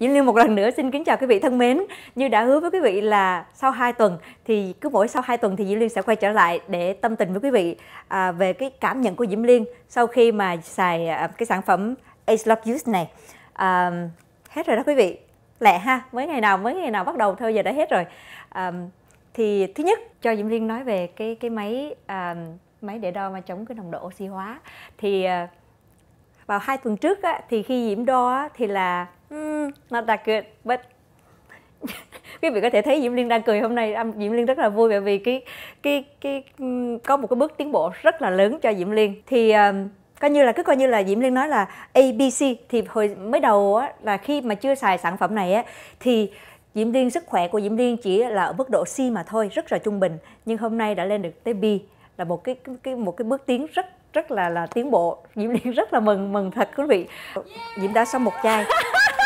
Diễm Liên một lần nữa xin kính chào quý vị thân mến. Như đã hứa với quý vị là sau 2 tuần thì cứ mỗi sau 2 tuần thì Diễm Liên sẽ quay trở lại để tâm tình với quý vị à, về cái cảm nhận của Diễm Liên sau khi mà xài à, cái sản phẩm Ace Love Juice này. À, hết rồi đó quý vị. Lẹ ha, mới ngày nào mới ngày nào bắt đầu thôi giờ đã hết rồi. À, thì thứ nhất cho Diễm Liên nói về cái cái máy à, máy để đo mà chống cái nồng độ oxy hóa thì à, vào hai tuần trước á, thì khi Diễm đo á, thì là mm, not that good but quý vị có thể thấy Diễm Liên đang cười hôm nay Diễm Liên rất là vui bởi vì cái cái cái có một cái bước tiến bộ rất là lớn cho Diễm Liên thì um, coi như là cứ coi như là Diễm Liên nói là ABC thì hồi mới đầu á, là khi mà chưa xài sản phẩm này á, thì Diễm Liên sức khỏe của Diễm Liên chỉ là ở mức độ C mà thôi rất là trung bình nhưng hôm nay đã lên được tới B là một cái, cái một cái bước tiến rất rất là là tiến bộ Diễm Liên rất là mừng mừng thật quý vị Diễm đã xong một chai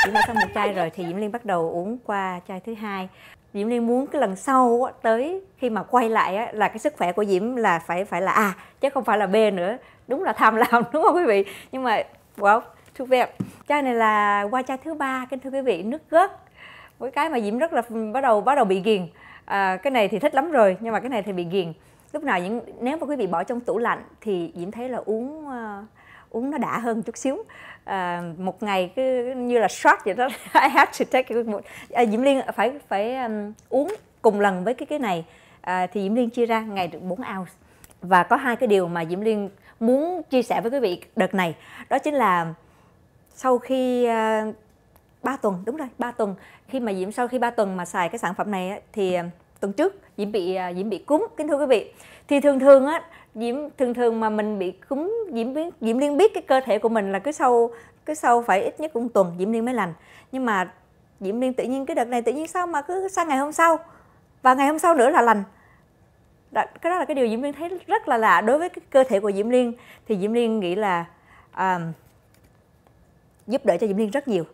Diễm đã xong một chai rồi thì Diễm Liên bắt đầu uống qua chai thứ hai Diễm Liên muốn cái lần sau tới khi mà quay lại là cái sức khỏe của Diễm là phải phải là A chứ không phải là B nữa đúng là tham lam đúng không quý vị nhưng mà wow thuộc về chai này là qua chai thứ ba kính thưa quý vị nước gớt với cái mà Diễm rất là bắt đầu bắt đầu bị ghiền à, cái này thì thích lắm rồi nhưng mà cái này thì bị ghiền lúc nào những nếu mà quý vị bỏ trong tủ lạnh thì Diễm thấy là uống uh, uống nó đã hơn chút xíu à, một ngày cứ như là shot vậy đó I have to take it. À, Diễm Liên phải phải um, uống cùng lần với cái cái này à, thì Diễm Liên chia ra ngày được 4 ounce và có hai cái điều mà Diễm Liên muốn chia sẻ với quý vị đợt này đó chính là sau khi uh, ờ, 3 tuần đúng rồi 3 tuần khi mà Diễm sau khi 3 tuần mà xài cái sản phẩm này thì ờ, tuần trước diễm bị à, diễm bị cúm kính thưa quý vị thì thường thường á diễm thường thường mà mình bị cúm diễm diễm liên biết cái cơ thể của mình là cứ sau cứ sau phải ít nhất cũng tuần diễm liên mới lành nhưng mà diễm liên tự nhiên cái đợt này tự nhiên sao mà cứ sang ngày hôm sau và ngày hôm sau nữa là lành đó, cái đó là cái điều diễm liên thấy rất là lạ đối với cái cơ thể của diễm liên thì diễm liên nghĩ là um, giúp đỡ cho diễm liên rất nhiều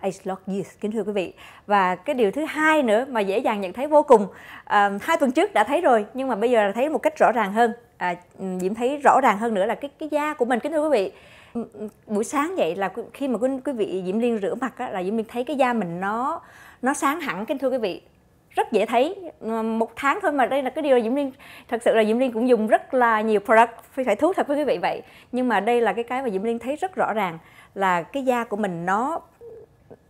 Age Log Youth kính thưa quý vị và cái điều thứ hai nữa mà dễ dàng nhận thấy vô cùng à, hai tuần trước đã thấy rồi nhưng mà bây giờ là thấy một cách rõ ràng hơn à, ừ, Diễm thấy rõ ràng hơn nữa là cái cái da của mình kính thưa quý vị ừ, ừ, buổi sáng dậy là khi mà quý, quý vị Diễm Liên rửa mặt á, là Diễm Liên thấy cái da mình nó nó sáng hẳn kính thưa quý vị rất dễ thấy một tháng thôi mà đây là cái điều là diễm liên thật sự là diễm liên cũng dùng rất là nhiều product phải thú thật với quý vị vậy nhưng mà đây là cái cái mà diễm liên thấy rất rõ ràng là cái da của mình nó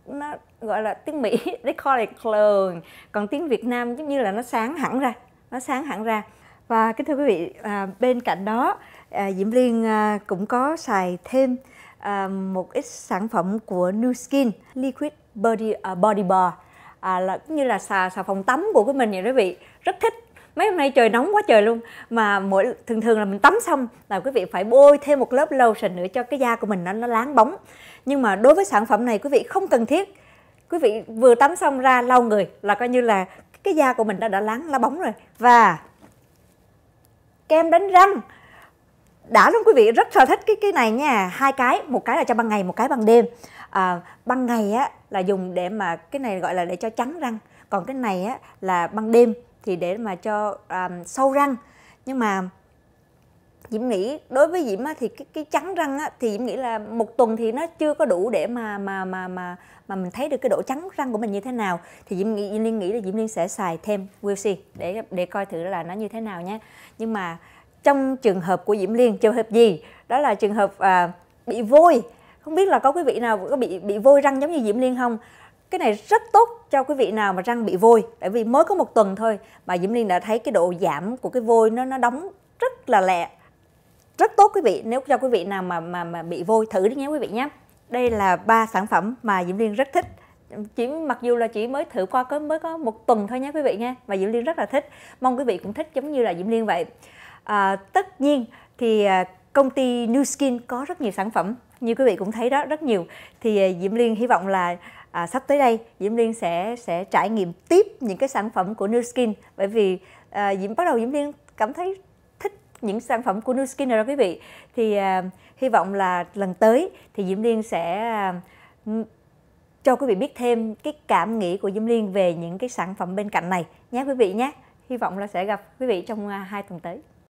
nó gọi là tiếng Mỹ they call it clone còn tiếng Việt Nam giống như là nó sáng hẳn ra nó sáng hẳn ra và kính thưa quý vị à, bên cạnh đó à, Diễm Liên à, cũng có xài thêm à, một ít sản phẩm của New Skin Liquid Body uh, Body Bar à, là cũng như là xà xà phòng tắm của cái mình vậy quý vị rất thích mấy hôm nay trời nóng quá trời luôn mà mỗi thường thường là mình tắm xong là quý vị phải bôi thêm một lớp lotion nữa cho cái da của mình nó nó láng bóng nhưng mà đối với sản phẩm này quý vị không cần thiết quý vị vừa tắm xong ra lau người là coi như là cái da của mình đã đã láng lá bóng rồi và kem đánh răng đã luôn quý vị rất là thích cái cái này nha hai cái một cái là cho ban ngày một cái ban đêm à, ban ngày á là dùng để mà cái này gọi là để cho trắng răng còn cái này á là ban đêm thì để mà cho um, sâu răng nhưng mà Diễm nghĩ đối với Diễm á, thì cái, cái trắng răng á, thì Diễm nghĩ là một tuần thì nó chưa có đủ để mà mà mà mà mà mình thấy được cái độ trắng răng của mình như thế nào thì Diễm nghĩ Diễm Liên nghĩ là Diễm Liên sẽ xài thêm Wilsy để để coi thử là nó như thế nào nhé nhưng mà trong trường hợp của Diễm Liên trường hợp gì đó là trường hợp à, bị vôi không biết là có quý vị nào có bị bị vôi răng giống như Diễm Liên không cái này rất tốt cho quý vị nào mà răng bị vôi tại vì mới có một tuần thôi mà diễm liên đã thấy cái độ giảm của cái vôi nó nó đóng rất là lẹ rất tốt quý vị nếu cho quý vị nào mà mà mà bị vôi thử đi nhé quý vị nhé đây là ba sản phẩm mà diễm liên rất thích chỉ mặc dù là chỉ mới thử qua có mới có một tuần thôi nhé quý vị nha và diễm liên rất là thích mong quý vị cũng thích giống như là diễm liên vậy à, tất nhiên thì à, công ty new skin có rất nhiều sản phẩm như quý vị cũng thấy đó rất nhiều thì à, diễm liên hy vọng là à, sắp tới đây Diễm Liên sẽ sẽ trải nghiệm tiếp những cái sản phẩm của New Skin bởi vì à, Diễm bắt đầu Diễm Liên cảm thấy thích những sản phẩm của New Skin rồi đó quý vị thì à, hy vọng là lần tới thì Diễm Liên sẽ à, cho quý vị biết thêm cái cảm nghĩ của Diễm Liên về những cái sản phẩm bên cạnh này nhé quý vị nhé hy vọng là sẽ gặp quý vị trong à, hai tuần tới